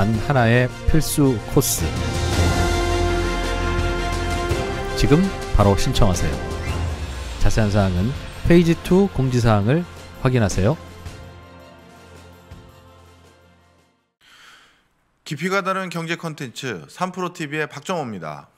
단 하나의 필수 코스. 지금 바로 신청하세요. 자세한 사항은 페이지 2 공지사항을 확인하세요. 깊이가 다른 경제 컨텐츠 3프로TV의 박정호입니다.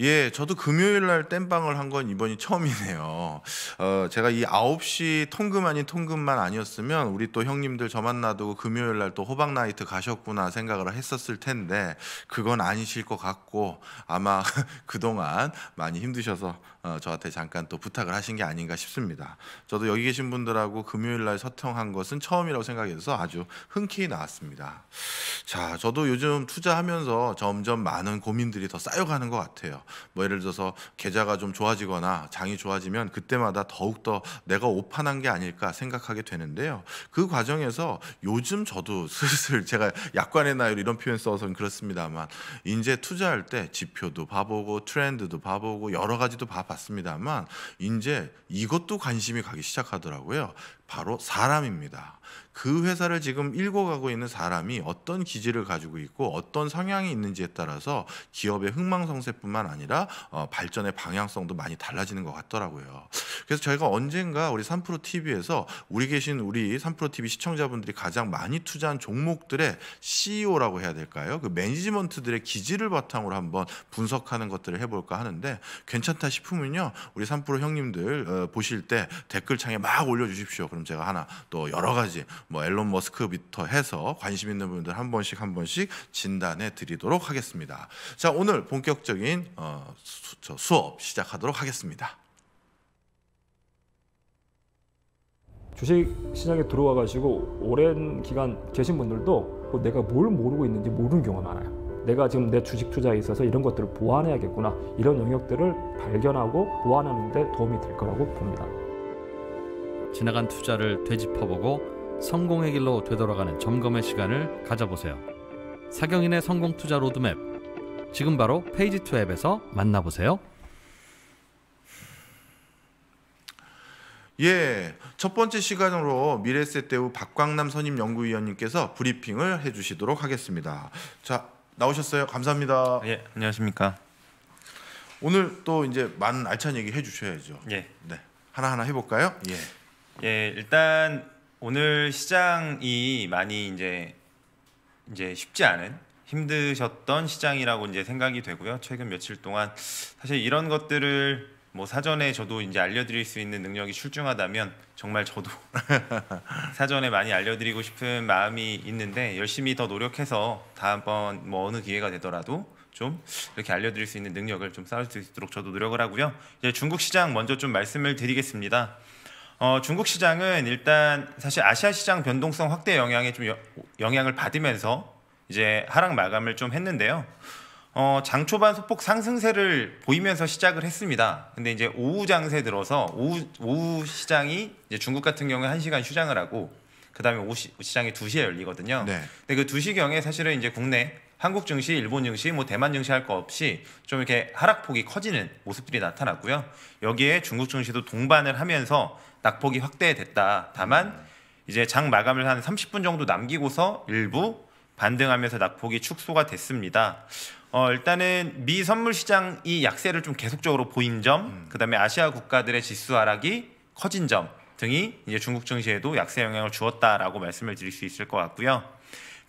예, 저도 금요일 날 땜방을 한 건 이번이 처음이네요. 어, 제가 이 9시 통금 아닌 통금만 아니었으면 우리 또 형님들 저 만나도 금요일 날 또 호박 나이트 가셨구나 생각을 했었을 텐데 그건 아니실 것 같고 아마 그동안 많이 힘드셔서 어, 저한테 잠깐 또 부탁을 하신 게 아닌가 싶습니다. 저도 여기 계신 분들하고 금요일 날 소통한 것은 처음이라고 생각해서 아주 흔쾌히 나왔습니다. 자, 저도 요즘 투자하면서 점점 많은 고민들이 더 쌓여가는 것 같아요. 뭐 예를 들어서 계좌가 좀 좋아지거나 장이 좋아지면 그때마다 더욱더 내가 오판한 게 아닐까 생각하게 되는데요. 그 과정에서 요즘 저도 슬슬 제가 약관의 나이 이런 표현 써서는 그렇습니다만 이제 투자할 때 지표도 봐보고 트렌드도 봐보고 여러 가지도 봐보고 봤습니다만 이제 이것도 관심이 가기 시작하더라고요. 바로 사람입니다. 그 회사를 지금 일어가고 있는 사람이 어떤 기질을 가지고 있고 어떤 성향이 있는지에 따라서 기업의 흥망성쇠뿐만 아니라 어, 발전의 방향성도 많이 달라지는 것 같더라고요. 그래서 저희가 언젠가 우리 3프로 TV에서 우리 계신 우리 3프로 TV 시청자분들이 가장 많이 투자한 종목들의 CEO라고 해야 될까요? 그 매니지먼트들의 기질을 바탕으로 한번 분석하는 것들을 해볼까 하는데 괜찮다 싶으면요 우리 3프로 형님들 어, 보실 때 댓글창에 막 올려주십시오. 그럼 제가 하나 또 여러 가지 뭐 앨런 머스크부터 해서 관심 있는 분들 한 번씩 한 번씩 진단해 드리도록 하겠습니다. 자, 오늘 본격적인 어, 수, 수업 시작하도록 하겠습니다. 주식 시장에 들어와 가지고 오랜 기간 계신 분들도 어, 내가 뭘 모르고 있는지 모르는 경우가 많아요. 내가 지금 내 주식 투자에 있어서 이런 것들을 보완해야겠구나 이런 영역들을 발견하고 보완하는 데 도움이 될 거라고 봅니다. 지나간 투자를 되짚어보고 성공의 길로 되돌아가는 점검의 시간을 가져보세요. 사경인의 성공 투자 로드맵. 지금 바로 페이지2 앱에서 만나보세요. 예, 첫 번째 시간으로 미래세대우 박광남 선임 연구위원님께서 브리핑을 해주시도록 하겠습니다. 자, 나오셨어요. 감사합니다. 예, 안녕하십니까. 오늘 또 이제 많은 알찬 얘기 해주셔야죠. 예. 네, 하나 하나 해볼까요? 예. 예, 일단 오늘 시장이 많이 이제 이제 쉽지 않은 힘드셨던 시장이라고 이제 생각이 되고요. 최근 며칠 동안 사실 이런 것들을 뭐 사전에 저도 이제 알려드릴 수 있는 능력이 출중하다면 정말 저도 사전에 많이 알려드리고 싶은 마음이 있는데 열심히 더 노력해서 다음번 뭐 어느 기회가 되더라도 좀 이렇게 알려드릴 수 있는 능력을 좀 쌓을 수 있도록 저도 노력을 하고요. 이제 중국 시장 먼저 좀 말씀을 드리겠습니다. 어, 중국 시장은 일단 사실 아시아 시장 변동성 확대 영향에 좀 여, 영향을 받으면서 이제 하락 마감을 좀 했는데요. 어, 장 초반 소폭 상승세를 보이면서 시작을 했습니다. 근데 이제 오후 장세 들어서 오후, 오후 시장이 이제 중국 같은 경우에 한시간 휴장을 하고 그다음에 오후 시, 장이 두시에 열리거든요. 네. 근데 그 두시경에 사실은 이제 국내 한국 증시, 일본 증시, 뭐 대만 증시 할 거 없이 좀 이렇게 하락폭이 커지는 모습들이 나타났고요. 여기에 중국 증시도 동반을 하면서 낙폭이 확대됐다. 다만 이제 장 마감을 한 30분 정도 남기고서 일부 반등하면서 낙폭이 축소가 됐습니다. 어, 일단은 미 선물 시장이 약세를 좀 계속적으로 보인 점, 음. 그다음에 아시아 국가들의 지수 하락이 커진 점 등이 이제 중국 증시에도 약세 영향을 주었다라고 말씀을 드릴 수 있을 것 같고요.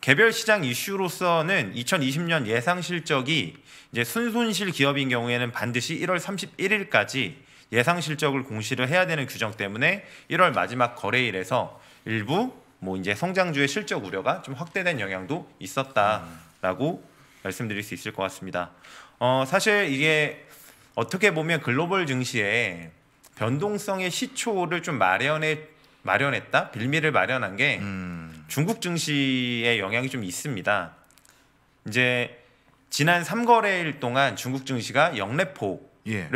개별 시장 이슈로서는 2020년 예상 실적이 이제 순손실 기업인 경우에는 반드시 1월 31일까지 예상 실적을 공시를 해야 되는 규정 때문에 1월 마지막 거래일에서 일부 뭐 이제 성장주의 실적 우려가 좀 확대된 영향도 있었다라고 말씀드릴 수 있을 것 같습니다. 어, 사실 이게 어떻게 보면 글로벌 증시에 변동성의 시초를 좀 마련해 마련했다 빌미를 마련한 게 음. 중국 증시에 영향이 좀 있습니다. 이제 지난 3거래일 동안 중국 증시가 영래포를 예.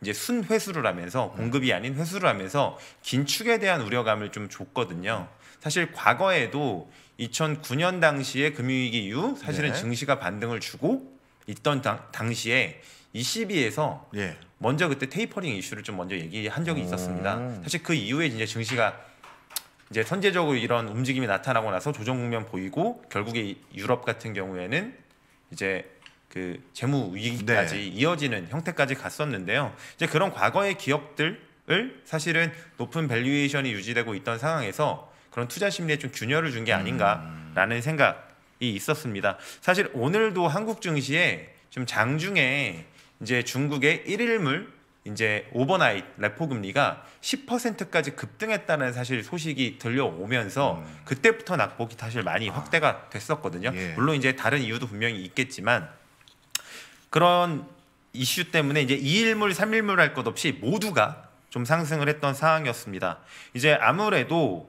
이제 순회수를 하면서 음. 공급이 아닌 회수를 하면서 긴축에 대한 우려감을 좀 줬거든요. 사실 과거에도 2009년 당시에 금융위기 이후 사실은 네. 증시가 반등을 주고 있던 당, 당시에 ECB에서 예. 먼저 그때 테이퍼링 이슈를 좀 먼저 얘기한 적이 있었습니다. 음. 사실 그 이후에 이제 증시가 이제 선제적으로 이런 움직임이 나타나고 나서 조정 국면 보이고 결국에 유럽 같은 경우에는 이제 그 재무 위기까지 네. 이어지는 형태까지 갔었는데요. 이제 그런 과거의 기업들을 사실은 높은 밸류에이션이 유지되고 있던 상황에서 그런 투자 심리에 좀 균열을 준게 음. 아닌가라는 음. 생각이 있었습니다. 사실 오늘도 한국 증시에 지금 장중에 이제 중국의 일일물 이제 오버나잇 레포 금리가 10%까지 급등했다는 사실 소식이 들려오면서 음. 그때부터 낙폭이 사실 많이 아. 확대가 됐었거든요. 예. 물론 이제 다른 이유도 분명히 있겠지만 그런 이슈 때문에 이제 2일물, 3일물 할 것 없이 모두가 좀 상승을 했던 상황이었습니다. 이제 아무래도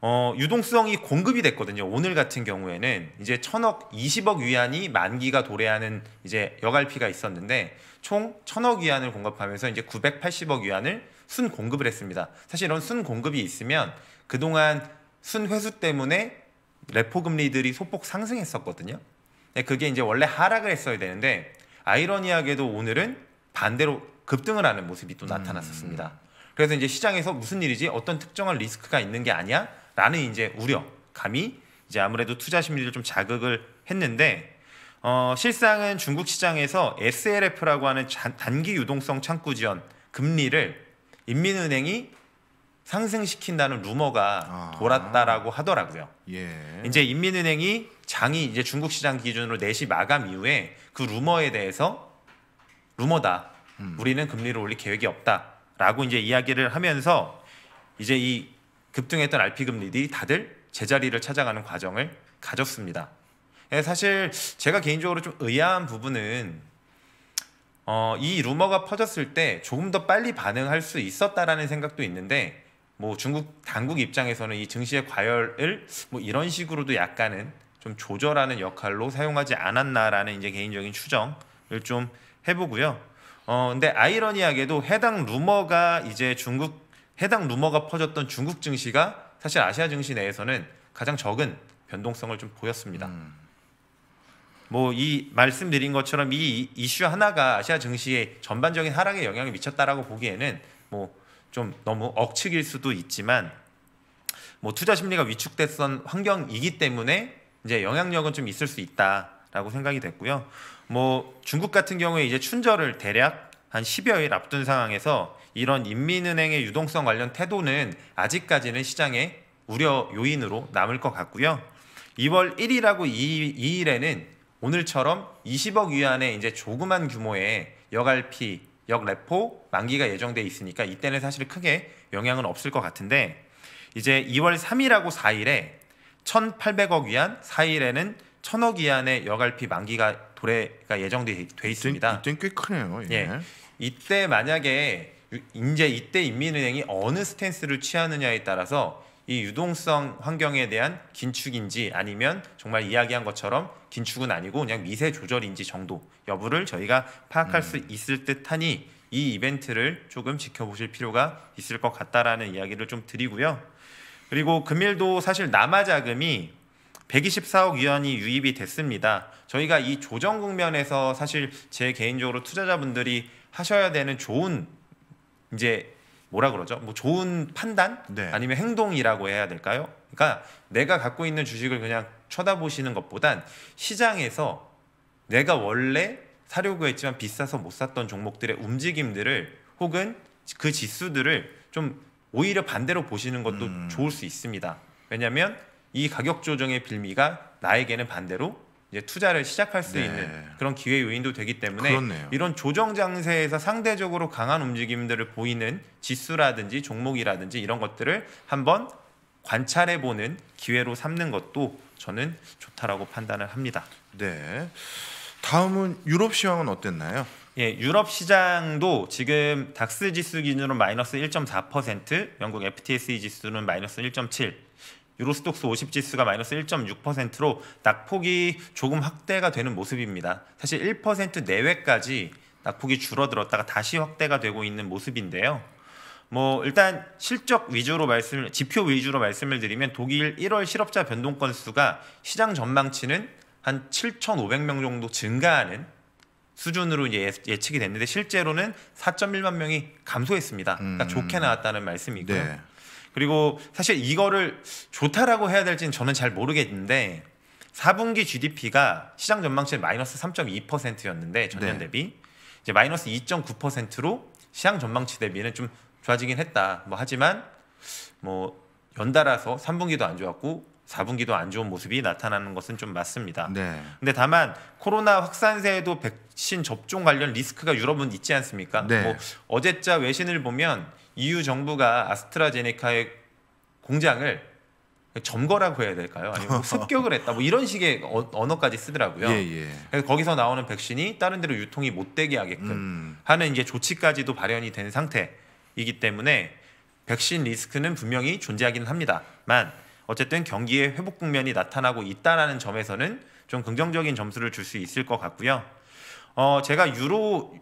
어, 유동성이 공급이 됐거든요. 오늘 같은 경우에는 이제 천억, 20억 위안이 만기가 도래하는 이제 여갈피가 있었는데 총 1000억 위안을 공급하면서 이제 980억 위안을 순 공급을 했습니다. 사실 이런 순 공급이 있으면 그동안 순 회수 때문에 레포 금리들이 소폭 상승했었거든요. 네, 그게 이제 원래 하락을 했어야 되는데 아이러니하게도 오늘은 반대로 급등을 하는 모습이 또 나타났었습니다. 음. 그래서 이제 시장에서 무슨 일이지 어떤 특정한 리스크가 있는 게 아니야? 라는 이제 우려, 감이 이제 아무래도 투자 심리를 좀 자극을 했는데 어, 실상은 중국 시장에서 SLF라고 하는 단기 유동성 창구 지원 금리를 인민은행이 상승시킨다는 루머가 아. 돌았다라고 하더라고요. 예. 이제 인민은행이 장이 이제 중국 시장 기준으로 4시 마감 이후에 그 루머에 대해서 루머다. 음. 우리는 금리를 올릴 계획이 없다라고 이제 이야기를 하면서 이제 이 급등했던 RP 금리들이 다들 제자리를 찾아가는 과정을 가졌습니다. 네, 사실 제가 개인적으로 좀 의아한 부분은 어, 이 루머가 퍼졌을 때 조금 더 빨리 반응할 수 있었다라는 생각도 있는데 뭐 중국 당국 입장에서는 이 증시의 과열을 뭐 이런 식으로도 약간은 좀 조절하는 역할로 사용하지 않았나라는 이제 개인적인 추정을 좀 해보고요. 어, 근데 아이러니하게도 해당 루머가 이제 중국 해당 루머가 퍼졌던 중국 증시가 사실 아시아 증시 내에서는 가장 적은 변동성을 좀 보였습니다. 음. 뭐이 말씀드린 것처럼 이 이슈 하나가 아시아 증시의 전반적인 하락에 영향을 미쳤다라고 보기에는 뭐 좀 너무 억측일 수도 있지만 뭐 투자 심리가 위축됐던 환경이기 때문에 이제 영향력은 좀 있을 수 있다라고 생각이 됐고요. 뭐 중국 같은 경우에 이제 춘절을 대략 한 10여일 앞둔 상황에서 이런 인민은행의 유동성 관련 태도는 아직까지는 시장에 우려 요인으로 남을 것 같고요. 2월 1일하고 2, 2일에는 오늘처럼 20억 위안의 이제 조그만 규모의 역알피, 역레포 만기가 예정돼 있으니까 이때는 사실 크게 영향은 없을 것 같은데 이제 2월 3일하고 4일에 1,800억 위안, 4일에는 1,000억 위안의 역알피 만기가 도래가 예정돼 돼 있습니다. 이때꽤 크네요. 예. 예. 이때 만약에 이제 이때 인민은행이 어느 스탠스를 취하느냐에 따라서 이 유동성 환경에 대한 긴축인지 아니면 정말 이야기한 것처럼 긴축은 아니고 그냥 미세 조절인지 정도 여부를 저희가 파악할 음. 수 있을 듯하니 이 이벤트를 조금 지켜보실 필요가 있을 것 같다라는 이야기를 좀 드리고요. 그리고 금일도 사실 남아 자금이 124억 위안이 유입이 됐습니다. 저희가 이 조정 국면에서 사실 제 개인적으로 투자자분들이 하셔야 되는 좋은 이제 뭐라 그러죠? 뭐 좋은 판단 네. 아니면 행동이라고 해야 될까요? 그러니까 내가 갖고 있는 주식을 그냥 쳐다보시는 것보단 시장에서 내가 원래 사려고 했지만 비싸서 못 샀던 종목들의 움직임들을 혹은 그 지수들을 좀 오히려 반대로 보시는 것도 음. 좋을 수 있습니다. 왜냐하면 이 가격 조정의 빌미가 나에게는 반대로 이제 투자를 시작할 수 네. 있는 그런 기회 요인도 되기 때문에 그렇네요. 이런 조정 장세에서 상대적으로 강한 움직임들을 보이는 지수라든지 종목이라든지 이런 것들을 한번 관찰해 보는 기회로 삼는 것도 저는 좋다라고 판단을 합니다. 네. 다음은 유럽 시황은 어땠나요? 예, 유럽 시장도 지금 닥스 지수 기준으로 마이너스 1.4%, 영국 FTSE 지수는 마이너스 유로스톡스 50지수가 마이너스 1.6%로 낙폭이 조금 확대가 되는 모습입니다. 사실 1% 내외까지 낙폭이 줄어들었다가 다시 확대가 되고 있는 모습인데요. 뭐 일단 실적 위주로 말씀 지표 위주로 말씀을 드리면 독일 1월 실업자 변동 건수가 시장 전망치는 한 7,500명 정도 증가하는 수준으로 이제 예, 예측이 됐는데 실제로는 4.1만 명이 감소했습니다. 그러니까 음. 좋게 나왔다는 말씀이고요. 네. 그리고 사실 이거를 좋다라고 해야 될지는 저는 잘 모르겠는데 4분기 GDP가 시장 전망치는 마이너스 3.2%였는데 전년 네. 대비 이제 마이너스 2.9%로 시장 전망치 대비는 좀 좋아지긴 했다. 뭐 하지만 뭐 연달아서 3분기도 안 좋았고 4분기도 안 좋은 모습이 나타나는 것은 좀 맞습니다. 네. 근데 다만 코로나 확산세에도 백신 접종 관련 리스크가 유럽은 있지 않습니까? 네. 뭐 어제자 외신을 보면 EU 정부가 아스트라제네카의 공장을 점거라고 해야 될까요? 아니면 뭐 습격을 했다 뭐 이런 식의 어, 언어까지 쓰더라고요. 예, 예. 그래서 거기서 나오는 백신이 다른 데로 유통이 못 되게 하게끔 음. 하는 이제 조치까지도 발현이 된 상태이기 때문에 백신 리스크는 분명히 존재하기는 합니다만 어쨌든 경기의 회복 국면이 나타나고 있다라는 점에서는 좀 긍정적인 점수를 줄 수 있을 것 같고요. 어, 제가 유로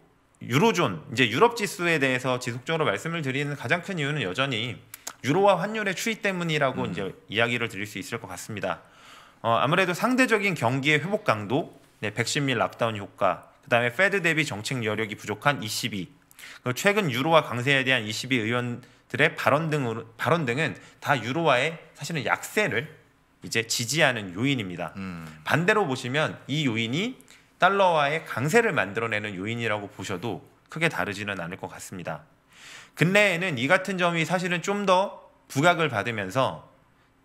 유로존 이제 유럽 지수에 대해서 지속적으로 말씀을 드리는 가장 큰 이유는 여전히 유로화 환율의 추이 때문이라고 음. 이제 이야기를 드릴 수 있을 것 같습니다. 어, 아무래도 상대적인 경기의 회복 강도, 네, 백신 및 락다운 효과, 그다음에 페드 대비 정책 여력이 부족한 ECB, 최근 유로화 강세에 대한 ECB 의원들의 발언 등으로 발언 등은 다 유로화의 사실은 약세를 이제 지지하는 요인입니다. 음. 반대로 보시면 이 요인이 달러와의 강세를 만들어내는 요인이라고 보셔도 크게 다르지는 않을 것 같습니다. 근래에는 이 같은 점이 사실은 좀 더 부각을 받으면서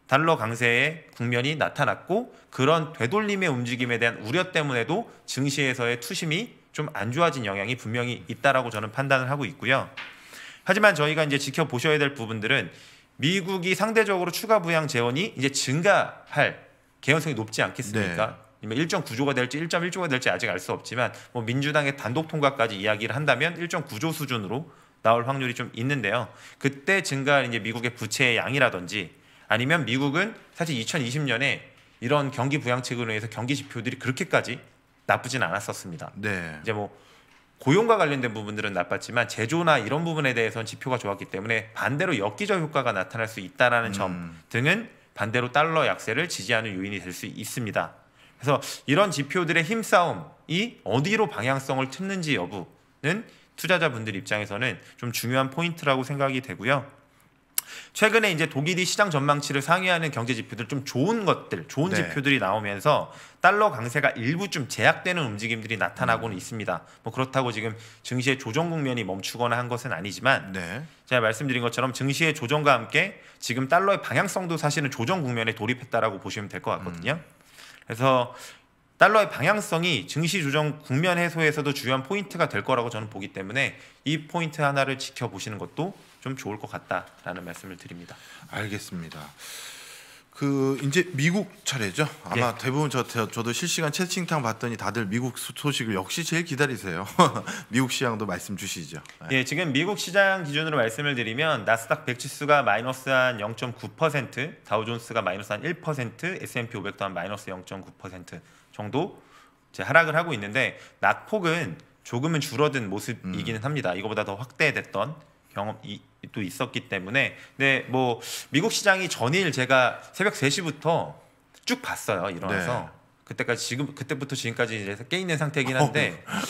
달러 강세의 국면이 나타났고 그런 되돌림의 움직임에 대한 우려 때문에도 증시에서의 투심이 좀 안 좋아진 영향이 분명히 있다라고 저는 판단을 하고 있고요. 하지만 저희가 이제 지켜보셔야 될 부분들은 미국이 상대적으로 추가 부양 재원이 이제 증가할 개연성이 높지 않겠습니까? 네. 1.9조가 될지 1.1조가 될지 아직 알 수 없지만 뭐 민주당의 단독 통과까지 이야기를 한다면 1.9조 수준으로 나올 확률이 좀 있는데요. 그때 증가할 이제 미국의 부채의 양이라든지 아니면 미국은 사실 2020년에 이런 경기 부양책으로 인해서 경기 지표들이 그렇게까지 나쁘진 않았었습니다. 네. 이제 뭐 고용과 관련된 부분들은 나빴지만 제조나 이런 부분에 대해서는 지표가 좋았기 때문에 반대로 역기적 효과가 나타날 수 있다라는 음. 점 등은 반대로 달러 약세를 지지하는 요인이 될 수 있습니다. 그래서 이런 지표들의 힘싸움이 어디로 방향성을 틀는지 여부는 투자자분들 입장에서는 좀 중요한 포인트라고 생각이 되고요. 최근에 이제 독일이 시장 전망치를 상회하는 경제 지표들 좀 좋은 것들, 좋은 네. 지표들이 나오면서 달러 강세가 일부 좀 제약되는 움직임들이 나타나고는 음. 있습니다. 뭐 그렇다고 지금 증시의 조정 국면이 멈추거나 한 것은 아니지만 네. 제가 말씀드린 것처럼 증시의 조정과 함께 지금 달러의 방향성도 사실은 조정 국면에 돌입했다라고 보시면 될 것 같거든요. 음. 그래서 달러의 방향성이 증시 조정 국면 해소에서도 중요한 포인트가 될 거라고 저는 보기 때문에 이 포인트 하나를 지켜보시는 것도 좀 좋을 것 같다라는 말씀을 드립니다. 알겠습니다. 그 이제 미국 차례죠. 아마 예. 대부분 저 저도 실시간 채팅창 봤더니 다들 미국 소식을 역시 제일 기다리세요. 미국 시장도 말씀 주시죠. 예. 예, 지금 미국 시장 기준으로 말씀을 드리면 나스닥 100 지수가 마이너스 한 0.9%, 다우존스가 마이너스 한 1%, S&P 500 또한 마이너스 0.9% 정도 제 하락을 하고 있는데 낙폭은 조금은 줄어든 모습이기는 음. 합니다. 이거보다 더 확대됐던 경험이 또 있었기 때문에 근데 뭐 미국 시장이 전일 제가 새벽 3시부터 쭉 봤어요. 일어나서 네. 그때까지 지금 그때부터 지금까지 이제 깨 있는 상태긴 이 한데 어, 네.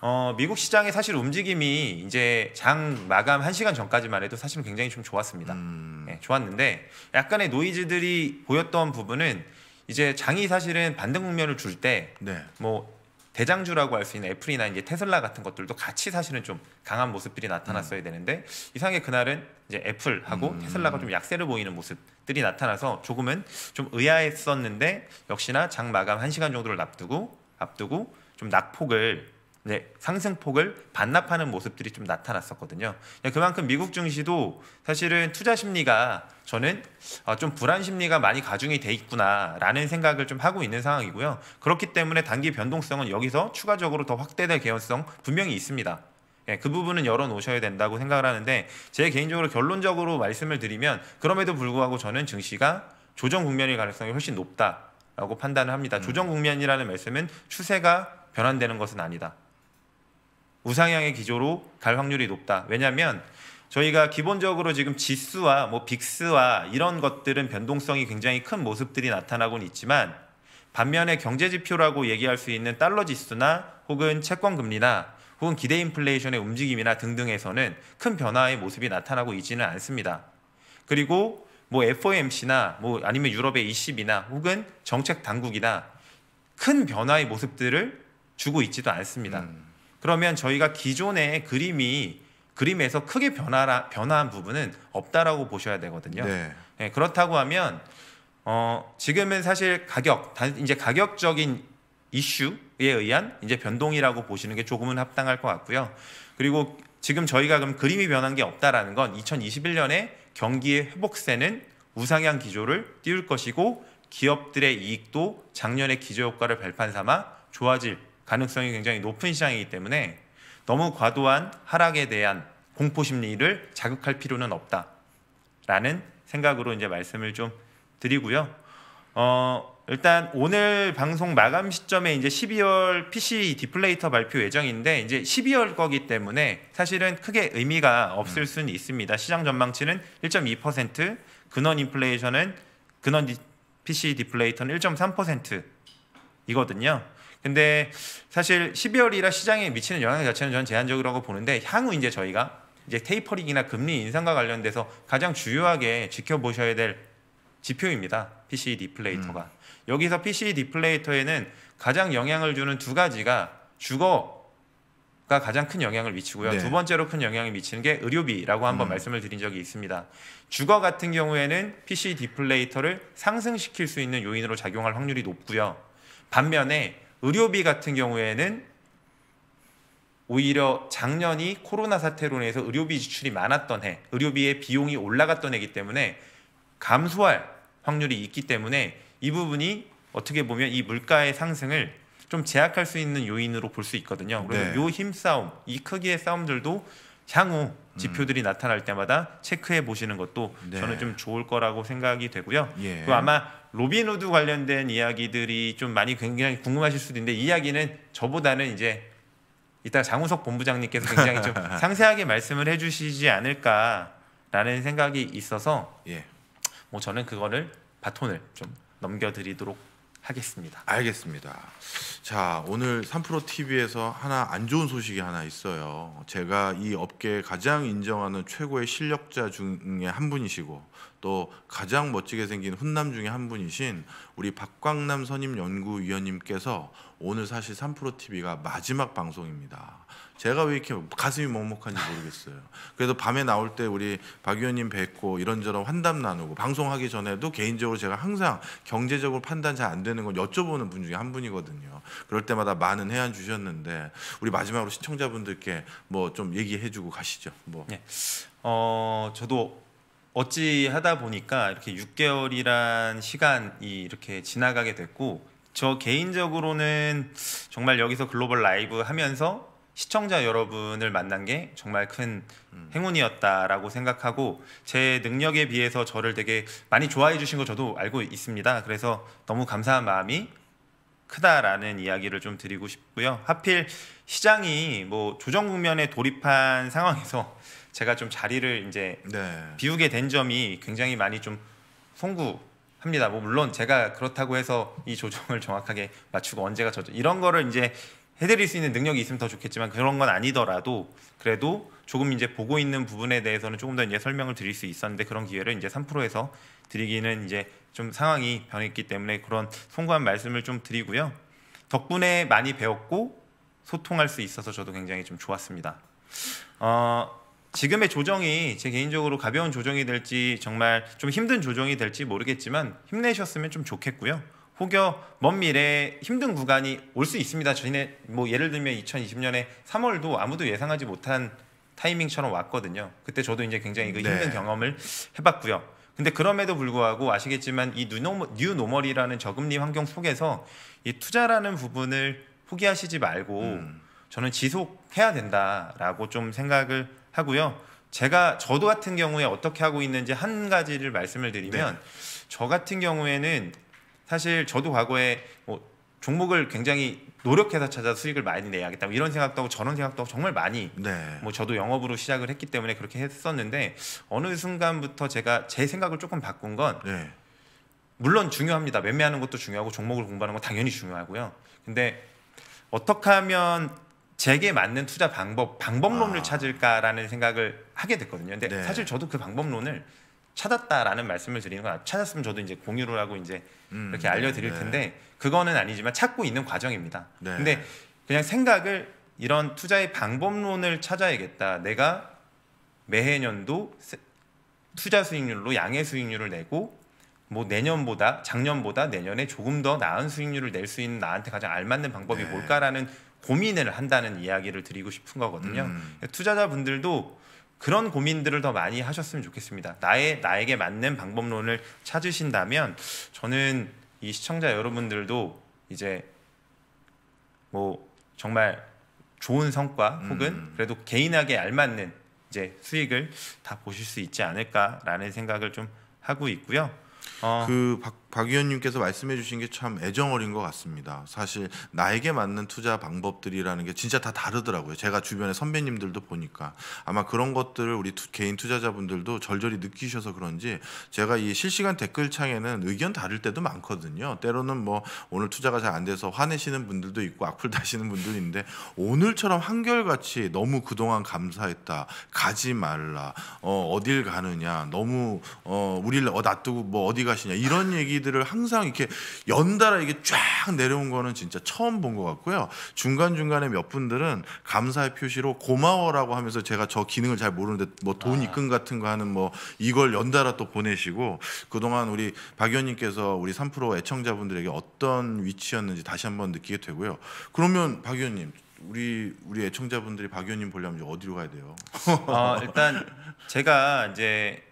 어, 미국 시장의 사실 움직임이 이제 장 마감 1시간 전까지만 해도 사실은 굉장히 좀 좋았습니다. 음... 네, 좋았는데 약간의 노이즈들이 보였던 부분은 이제 장이 사실은 반등 국면을 줄 때뭐 네. 뭐 대장주라고 할 수 있는 애플이나 이제 테슬라 같은 것들도 같이 사실은 좀 강한 모습들이 나타났어야 음. 되는데 이상하게 그날은 이제 애플하고 음. 테슬라가 좀 약세를 보이는 모습들이 나타나서 조금은 좀 의아했었는데 역시나 장 마감 1시간 정도를 앞두고 앞두고 좀 낙폭을 네, 상승폭을 반납하는 모습들이 좀 나타났었거든요. 그만큼 미국 증시도 사실은 투자 심리가 저는 어, 좀 불안 심리가 많이 가중이 돼 있구나라는 생각을 좀 하고 있는 상황이고요. 그렇기 때문에 단기 변동성은 여기서 추가적으로 더 확대될 개연성 분명히 있습니다. 예, 그 부분은 열어놓으셔야 된다고 생각을 하는데 제 개인적으로 결론적으로 말씀을 드리면 그럼에도 불구하고 저는 증시가 조정 국면일 가능성이 훨씬 높다라고 판단을 합니다. 음. 조정 국면이라는 말씀은 추세가 변환되는 것은 아니다. 우상향의 기조로 갈 확률이 높다. 왜냐하면 저희가 기본적으로 지금 지수와 뭐 빅스와 이런 것들은 변동성이 굉장히 큰 모습들이 나타나곤 있지만 반면에 경제 지표라고 얘기할 수 있는 달러 지수나 혹은 채권 금리나 혹은 기대 인플레이션의 움직임이나 등등에서는 큰 변화의 모습이 나타나고 있지는 않습니다. 그리고 뭐 FOMC나 뭐 아니면 유럽의 e c 이나 혹은 정책 당국이나 큰 변화의 모습들을 주고 있지도 않습니다. 음. 그러면 저희가 기존의 그림이 그림에서 크게 변화 변화한 부분은 없다라고 보셔야 되거든요. 네. 네, 그렇다고 하면 어, 지금은 사실 가격 단, 이제 가격적인 이슈에 의한 이제 변동이라고 보시는 게 조금은 합당할 것 같고요. 그리고 지금 저희가 그럼 그림이 변한 게 없다라는 건 2021년에 경기의 회복세는 우상향 기조를 띄울 것이고 기업들의 이익도 작년의 기조 효과를 발판 삼아 좋아질 가능성이 굉장히 높은 시장이기 때문에 너무 과도한 하락에 대한 공포 심리를 자극할 필요는 없다라는 생각으로 이제 말씀을 좀 드리고요. 어, 일단 오늘 방송 마감 시점에 이제 12월 PC 디플레이터 발표 예정인데 이제 12월 거기 때문에 사실은 크게 의미가 없을 음. 수는 있습니다. 시장 전망치는 1.2%, 근원 인플레이션은 근원 PC 디플레이터는 1.3% 이거든요. 근데 사실 12월이라 시장에 미치는 영향 자체는 저는 제한적이라고 보는데 향후 이제 저희가 이제 테이퍼링이나 금리 인상과 관련돼서 가장 주요하게 지켜보셔야 될 지표입니다. PCE 디플레이터가. 음. 여기서 PCE 디플레이터에는 가장 영향을 주는 두 가지가 주거 가 가장 큰 영향을 미치고요. 네. 두 번째로 큰 영향을 미치는 게 의료비라고 한번 음. 말씀을 드린 적이 있습니다. 주거 같은 경우에는 PC e 디플레이터를 상승시킬 수 있는 요인으로 작용할 확률이 높고요. 반면에 의료비 같은 경우에는 오히려 작년이 코로나 사태로 인해서 의료비 지출이 많았던 해, 의료비의 비용이 올라갔던 해기 때문에 감소할 확률이 있기 때문에 이 부분이 어떻게 보면 이 물가의 상승을 좀 제약할 수 있는 요인으로 볼 수 있거든요. 그래서 네. 요 힘싸움, 이 크기의 싸움들도 향후 음. 지표들이 음. 나타날 때마다 체크해 보시는 것도 네. 저는 좀 좋을 거라고 생각이 되고요. 예. 그 아마 로빈후드 관련된 이야기들이 좀 많이 굉장히 궁금하실 수도 있는데 이야기는 저보다는 이제 이따 장우석 본부장님께서 굉장히 좀 상세하게 말씀을 해주시지 않을까라는 생각이 있어서 예. 뭐 저는 그거를 바톤을 좀 넘겨드리도록 하겠습니다. 알겠습니다. 자 오늘 3프로 TV에서 하나 안 좋은 소식이 하나 있어요. 제가 이 업계에 가장 인정하는 최고의 실력자 중에 한 분이시고 또 가장 멋지게 생긴 훈남 중에 한 분이신 우리 박광남 선임 연구위원님께서 오늘 사실 3프로 TV가 마지막 방송입니다. 제가 왜 이렇게 가슴이 먹먹한지 모르겠어요. 그래도 밤에 나올 때 우리 박 의원님 뵙고 이런저런 환담 나누고 방송하기 전에도 개인적으로 제가 항상 경제적으로 판단 잘 안 되는 건 여쭤보는 분 중에 한 분이거든요. 그럴 때마다 많은 해안 주셨는데 우리 마지막으로 시청자분들께 뭐 좀 얘기해주고 가시죠. 뭐. 네. 어 저도 어찌 하다 보니까 이렇게 6개월이란 시간이 이렇게 지나가게 됐고 저 개인적으로는 정말 여기서 글로벌 라이브 하면서 시청자 여러분을 만난 게 정말 큰 음. 행운이었다라고 생각하고 제 능력에 비해서 저를 되게 많이 좋아해 주신 거 저도 알고 있습니다. 그래서 너무 감사한 마음이 크다라는 이야기를 좀 드리고 싶고요. 하필 시장이 뭐 조정 국면에 돌입한 상황에서 제가 좀 자리를 이제 네. 비우게 된 점이 굉장히 많이 좀 송구합니다. 뭐 물론 제가 그렇다고 해서 이 조정을 정확하게 맞추고 언제가 저 이런 거를 이제 해드릴 수 있는 능력이 있으면 더 좋겠지만 그런 건 아니더라도 그래도 조금 이제 보고 있는 부분에 대해서는 조금 더 이제 설명을 드릴 수 있었는데 그런 기회를 이제 3%에서 드리기는 이제 좀 상황이 변했기 때문에 그런 송구한 말씀을 좀 드리고요. 덕분에 많이 배웠고 소통할 수 있어서 저도 굉장히 좀 좋았습니다. 어, 지금의 조정이 제 개인적으로 가벼운 조정이 될지 정말 좀 힘든 조정이 될지 모르겠지만 힘내셨으면 좀 좋겠고요. 혹여 먼 미래에 힘든 구간이 올 수 있습니다. 저희뭐 예를 들면 2020년에 3월도 아무도 예상하지 못한 타이밍처럼 왔거든요. 그때 저도 이제 굉장히 그 네. 힘든 네. 경험을 해봤고요. 근데 그럼에도 불구하고 아시겠지만 이 뉴노멀, 이라는 저금리 환경 속에서 이 투자라는 부분을 포기하시지 말고 음. 저는 지속해야 된다라고 좀 생각을 하고요. 제가 저도 같은 경우에 어떻게 하고 있는지 한 가지를 말씀을 드리면 네. 저 같은 경우에는 사실 저도 과거에 뭐 종목을 굉장히 노력해서 찾아 수익을 많이 내야겠다 뭐 이런 생각도 하고 저런 생각도 하고 정말 많이 네. 뭐 저도 영업으로 시작을 했기 때문에 그렇게 했었는데 어느 순간부터 제가 제 생각을 조금 바꾼 건 네. 물론 중요합니다 매매하는 것도 중요하고 종목을 공부하는 건 당연히 중요하고요 근데 어떻게 하면 제게 맞는 투자 방법 방법론을 아. 찾을까라는 생각을 하게 됐거든요 근데 네. 사실 저도 그 방법론을 찾았다라는 말씀을 드리는 건 찾았으면 저도 이제 공유를 하고 이제 음, 이렇게 알려드릴 네, 네, 텐데 그거는 아니지만 찾고 있는 과정입니다. 네. 근데 그냥 생각을 이런 투자의 방법론을 찾아야겠다. 내가 매해년도 투자 수익률로 양의 수익률을 내고 뭐 내년보다 작년보다 내년에 조금 더 나은 수익률을 낼 수 있는 나한테 가장 알맞는 방법이 네. 뭘까라는 고민을 한다는 이야기를 드리고 싶은 거거든요. 음. 투자자분들도 그런 고민들을 더 많이 하셨으면 좋겠습니다. 나의 나에게 맞는 방법론을 찾으신다면 저는 이 시청자 여러분들도 이제 뭐 정말 좋은 성과 혹은 음. 그래도 개인에게 알맞는 이제 수익을 다 보실 수 있지 않을까라는 생각을 좀 하고 있고요. 어, 그 박, 박 의원님께서 말씀해 주신 게 참 애정어린 것 같습니다. 사실 나에게 맞는 투자 방법들이라는 게 진짜 다 다르더라고요. 제가 주변에 선배님들도 보니까 아마 그런 것들을 우리 투, 개인 투자자분들도 절절히 느끼셔서 그런지 제가 이 실시간 댓글창에는 의견 다를 때도 많거든요. 때로는 뭐 오늘 투자가 잘 안 돼서 화내시는 분들도 있고 악플 다시는 분들인데 오늘처럼 한결같이 너무 그동안 감사했다. 가지 말라. 어, 어딜 가느냐. 너무 어, 우리를 어, 놔두고 뭐 어디 가시냐. 이런 얘기 얘들을 항상 이렇게 연달아 이게 쫙 내려온 거는 진짜 처음 본 것 같고요. 중간중간에 몇 분들은 감사의 표시로 고마워라고 하면서 제가 저 기능을 잘 모르는데 뭐돈 아. 입금 같은 거 하는 뭐 이걸 연달아 또 보내시고 그동안 우리 박 의원님께서 우리 3 애청자분들에게 어떤 위치였는지 다시 한번 느끼게 되고요. 그러면 박 의원님 우리 우리 애청자분들이 박 의원님 보려면 어디로 가야 돼요? 어, 일단 제가 이제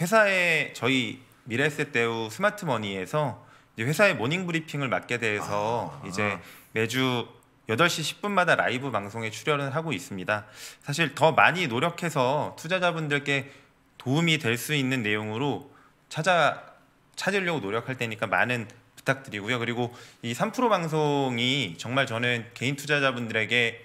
회사에 저희 미래에셋대우 스마트머니에서 회사의 모닝 브리핑을 맡게 돼서 아, 이제 매주 8시 10분마다 라이브 방송에 출연을 하고 있습니다. 사실 더 많이 노력해서 투자자분들께 도움이 될 수 있는 내용으로 찾아 찾으려고 노력할 테니까 많은 부탁드리고요. 그리고 이 3프로 방송이 정말 저는 개인 투자자분들에게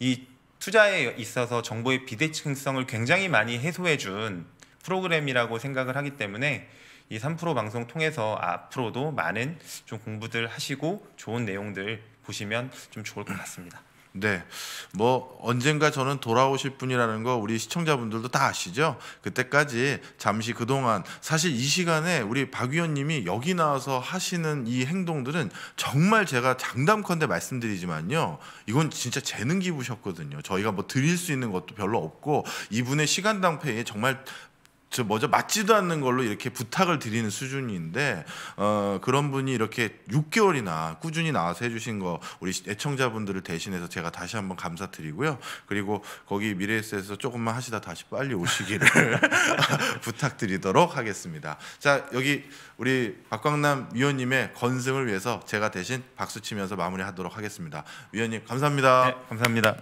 이 투자에 있어서 정보의 비대칭성을 굉장히 많이 해소해 준 프로그램이라고 생각을 하기 때문에 이 3프로 방송 통해서 앞으로도 많은 좀 공부들 하시고 좋은 내용들 보시면 좀 좋을 것 같습니다. 네. 뭐 언젠가 저는 돌아오실 분이라는 거 우리 시청자분들도 다 아시죠? 그때까지 잠시 그동안 사실 이 시간에 우리 박 위원님이 여기 나와서 하시는 이 행동들은 정말 제가 장담컨대 말씀드리지만요. 이건 진짜 재능 기부셨거든요. 저희가 뭐 드릴 수 있는 것도 별로 없고 이분의 시간 당패에 정말 저 뭐죠 맞지도 않는 걸로 이렇게 부탁을 드리는 수준인데 어, 그런 분이 이렇게 6개월이나 꾸준히 나와서 해주신 거 우리 애청자분들을 대신해서 제가 다시 한번 감사드리고요. 그리고 거기 미래에셋에서 조금만 하시다 다시 빨리 오시기를 부탁드리도록 하겠습니다. 자 여기 우리 박광남 위원님의 건승을 위해서 제가 대신 박수 치면서 마무리하도록 하겠습니다. 위원님 감사합니다. 네, 감사합니다.